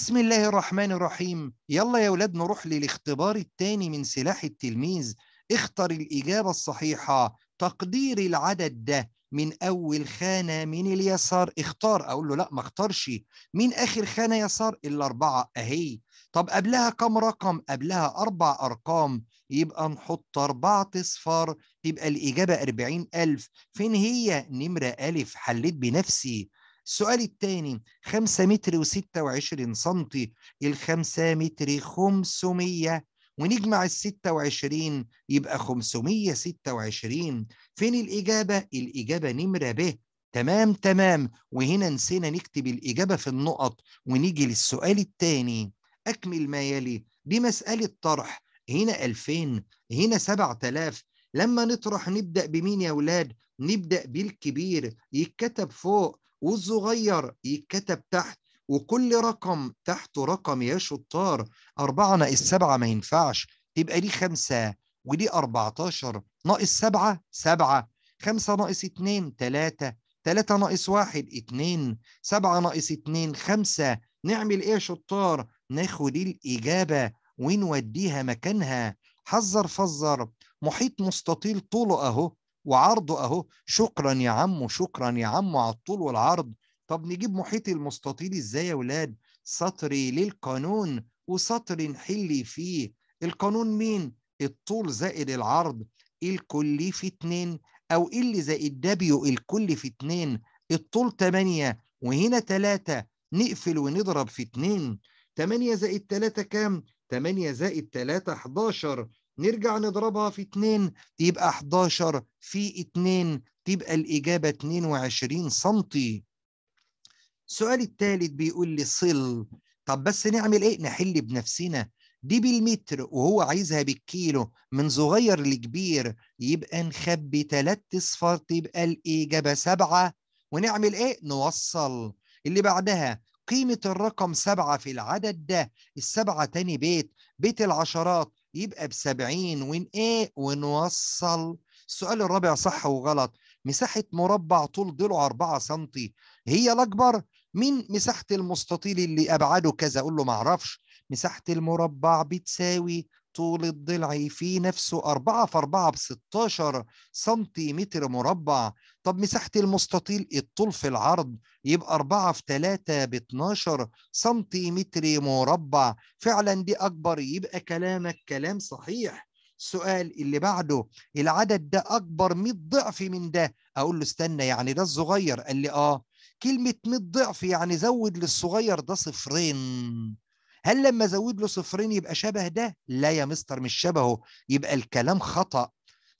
بسم الله الرحمن الرحيم يلا يا ولاد نروح للاختبار الثاني من سلاح التلميذ اختر الإجابة الصحيحة تقدير العدد ده من أول خانة من اليسار اختار أقول له لا ما اختارش من آخر خانة يسار الأربعة أهي طب قبلها كم رقم قبلها أربع أرقام يبقى نحط أربعة أصفار تبقى الإجابة أربعين ألف فين هي نمرة ألف حليت بنفسي السؤال الثاني 5 متر و26 سم ال 5 متر 500 ونجمع ال 26 يبقى 526 فين الإجابة؟ الإجابة نمرة ب تمام تمام وهنا نسينا نكتب الإجابة في النقط ونيجي للسؤال الثاني أكمل ما يلي دي مسألة طرح هنا 2000 هنا 7000 لما نطرح نبدأ بمين يا أولاد؟ نبدأ بالكبير يتكتب فوق والصغير يتكتب تحت وكل رقم تحته رقم يا شطار أربعة ناقص سبعة ما ينفعش يبقى ليه خمسة ودي 14 ناقص سبعة سبعة خمسة ناقص اتنين تلاتة تلاتة ناقص واحد اتنين سبعة ناقص اتنين خمسة نعمل ايه يا شطار ناخد الإجابة ونوديها مكانها حذر فذر محيط مستطيل طوله أهو وعرضه اهو شكرا يا عمو شكرا يا عمو على الطول والعرض طب نجيب محيط المستطيل ازاي يا ولاد سطري للقانون وسطر نحلي فيه القانون مين الطول زائد العرض الكل في اتنين او إيه ال زائد دبليو الكل في اتنين الطول تمانية وهنا تلاتة نقفل ونضرب في اتنين تمانية زائد تلاتة كام؟ تمانية زائد تلاتة حداشر نرجع نضربها في 2 يبقى 11 في 2 تبقى الإجابة 22 سنتي السؤال الثالث بيقول لي صل طب بس نعمل ايه نحل بنفسنا دي بالمتر وهو عايزها بالكيلو من صغير لكبير يبقى نخبي تلات اصفار تبقى الإجابة سبعة ونعمل ايه نوصل اللي بعدها قيمة الرقم سبعة في العدد ده السبعة تاني بيت بيت العشرات يبقى ب 70 ون ايه ونوصل السؤال الرابع صح وغلط مساحة مربع طول ضلعه 4 سم هي الأكبر من مساحة المستطيل اللي أبعاده كذا أقول له معرفش مساحة المربع بتساوي طول الضلع في نفسه 4 في 4 ب 16 سنتيمتر مربع طب مساحة المستطيل الطول في العرض يبقى 4 في 3 ب 12 سنتيمتر مربع فعلا دي أكبر يبقى كلامك كلام صحيح السؤال اللي بعده العدد ده أكبر 100 ضعف من ده أقول له استنى يعني ده الصغير قال لي آه كلمة 100 ضعف يعني زود للصغير ده صفرين هل لما ازود له صفرين يبقى شبه ده لا يا مستر مش شبهه يبقى الكلام خطا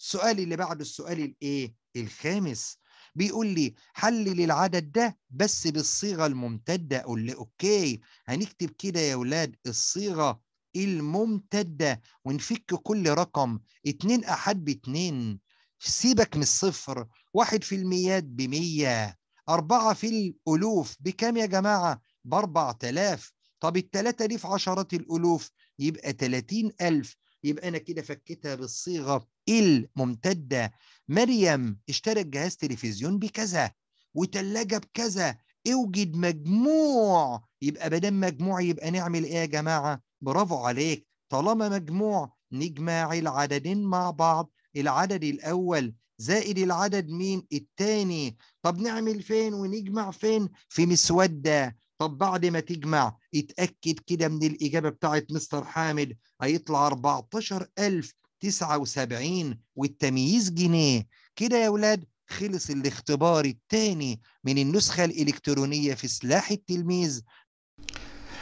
السؤال اللي بعده السؤال الايه الخامس بيقول لي حلل العدد ده بس بالصيغه الممتده اقول لي اوكي هنكتب كده يا اولاد الصيغه الممتده ونفك كل رقم اتنين احد باتنين سيبك من الصفر واحد في الميات بمية أربعة في الألوف بكام يا جماعة؟ بأربع تلاف طب التلاتة دي في عشرات الألوف يبقى 30000 ألف يبقى أنا كده فكتها بالصيغة الممتدة مريم اشترت جهاز تلفزيون بكذا وتلاجة بكذا اوجد مجموع يبقى بدل مجموع يبقى نعمل ايه يا جماعة برافو عليك طالما مجموع نجمع العددين مع بعض العدد الأول زائد العدد مين التاني طب نعمل فين ونجمع فين في مسودة طب بعد ما تجمع اتأكد كده من الإجابة بتاعت مستر حامد هيطلع 14079 والتمييز جنيه كده يا ولاد خلص الاختبار الثاني من النسخة الإلكترونية في سلاح التلميذ